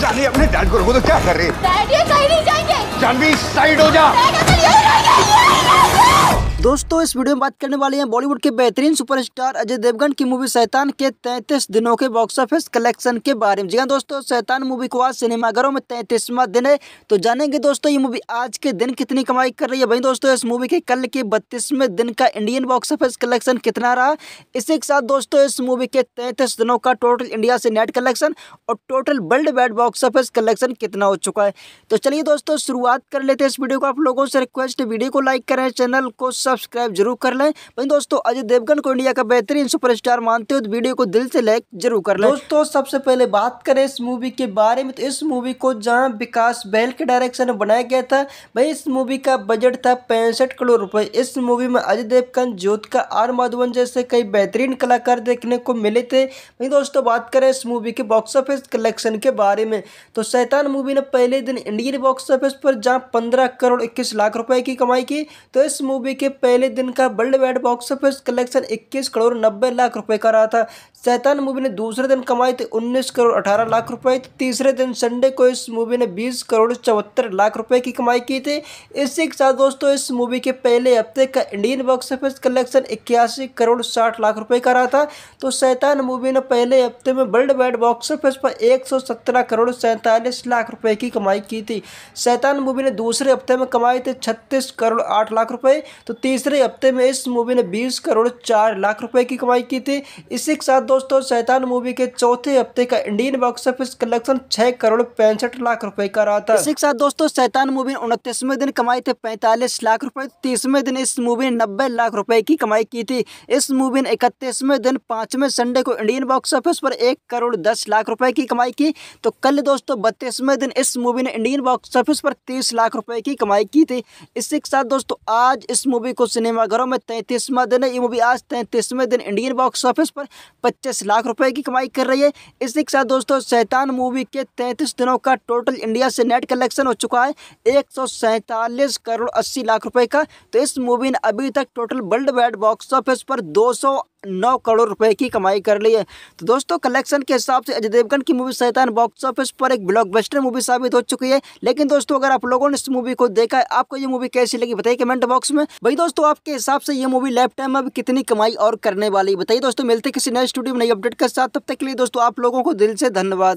जानी अपने डैड को रोको तो क्या कर रहे डैड ये कहीं नहीं जाएंगे जानवी साइड हो जा डैड दोस्तों इस वीडियो में बात करने वाले हैं बॉलीवुड के बेहतरीन सुपरस्टार अजय देवगन की मूवी शैतान के 33 दिनों के बॉक्स ऑफिस कलेक्शन के बारे में जी हाँ दोस्तों शैतान मूवी को आज सिनेमाघरों में तैंतीसवां दिन है तो जानेंगे दोस्तों ये मूवी आज के दिन कितनी कमाई कर रही है वहीं दोस्तों इस मूवी के कल के बत्तीसवें दिन का इंडियन बॉक्स ऑफिस कलेक्शन कितना रहा इसी के साथ दोस्तों इस मूवी के तैंतीस दिनों का टोटल इंडिया से नेट कलेक्शन और total world wide box office collection कितना हो चुका है तो चलिए दोस्तों शुरुआत कर लेते हैं इस वीडियो को आप लोगों से रिक्वेस्ट वीडियो को लाइक करें चैनल को सब सब्सक्राइब जरूर कर लें वहीं दोस्तों अजय देवगन को इंडिया का बेहतरीन सुपरस्टार मानते हो तो वीडियो को दिल से लाइक जरूर कर लें दोस्तों सबसे पहले बात करें इस मूवी के बारे में तो इस मूवी को जहाँ विकास बैल के डायरेक्शन में बनाया गया था वही इस मूवी का बजट था पैंसठ करोड़ रुपये इस मूवी में अजय देवगन ज्योतिका आर माधवन जैसे कई बेहतरीन कलाकार देखने को मिले थे वहीं दोस्तों बात करें इस मूवी के बॉक्स ऑफिस कलेक्शन के बारे में तो सैतान मूवी ने पहले दिन इंडियन बॉक्स ऑफिस पर जहाँ पंद्रह करोड़ इक्कीस लाख रुपए की कमाई की तो इस मूवी के पहले दिन का world wide box office collection 21 crore 90 lakh रुपए का रहा था सैतान मूवी ने दूसरे दिन कमाए थे 19 करोड़ 18 लाख रुपए तो तीसरे दिन संडे को इस मूवी ने 20 करोड़ चौहत्तर लाख रुपए की कमाई की थी इसी के साथ दोस्तों इस मूवी के पहले हफ्ते का इंडियन बॉक्स ऑफिस कलेक्शन इक्यासी करोड़ साठ लाख रुपये का रहा था तो सैतान मूवी ने पहले हफ्ते में वर्ल्ड वाइड बॉक्स ऑफिस पर एक करोड़ सैंतालीस लाख रुपये की कमाई की थी सैतान मूवी ने दूसरे हफ्ते में कमाए थे छत्तीस करोड़ आठ लाख रुपए तो तीसरे हफ्ते में इस मूवी ने 20 करोड़ 4 लाख रुपए की कमाई की थी इसी के साथ दोस्तों शैतान मूवी के चौथे हफ्ते का Indian box office collection 6 crore पैंसठ लाख रुपए का रहा था इसी के साथ दोस्तों शैतान मूवी ने उनतीसवें दिन कमाई थे पैंतालीस लाख रुपए तीसवें दिन इस मूवी ने नब्बे लाख रुपए की कमाई की थी इस मूवी ने इकतीसवें दिन पांचवें संडे को इंडियन बॉक्स ऑफिस पर एक करोड़ दस लाख रुपए की कमाई की तो कल दोस्तों बत्तीसवें दिन इस मूवी ने इंडियन बॉक्स ऑफिस पर तीस लाख रुपए की कमाई की थी इसी के साथ दोस्तों आज इस मूवी कुछ सिनेमाघरों में तैंतीसवा दिन है ये मूवी आज तैंतीसवें दिन इंडियन बॉक्स ऑफिस पर पच्चीस लाख रुपए की कमाई कर रही है इसी के साथ दोस्तों शैतान मूवी के तैंतीस दिनों का टोटल इंडिया से नेट कलेक्शन हो चुका है एक करोड़ अस्सी लाख रुपए का तो इस मूवी ने अभी तक total world wide box office पर दो नौ करोड़ रुपए की कमाई कर ली है तो दोस्तों कलेक्शन के हिसाब से अजय देवगन की मूवी शैतान बॉक्स ऑफिस पर एक ब्लॉकबस्टर मूवी साबित हो चुकी है लेकिन दोस्तों अगर आप लोगों ने इस मूवी को देखा है आपको ये मूवी कैसी लगी बताइए कमेंट बॉक्स में भाई दोस्तों आपके हिसाब से ये मूवी लाइफ टाइम में कितनी कमाई और करने वाली बताइए दोस्तों मिलते किसी नए स्टूडियो में नई अपडेट के साथ तब तक के लिए दोस्तों आप लोगों को दिल से धन्यवाद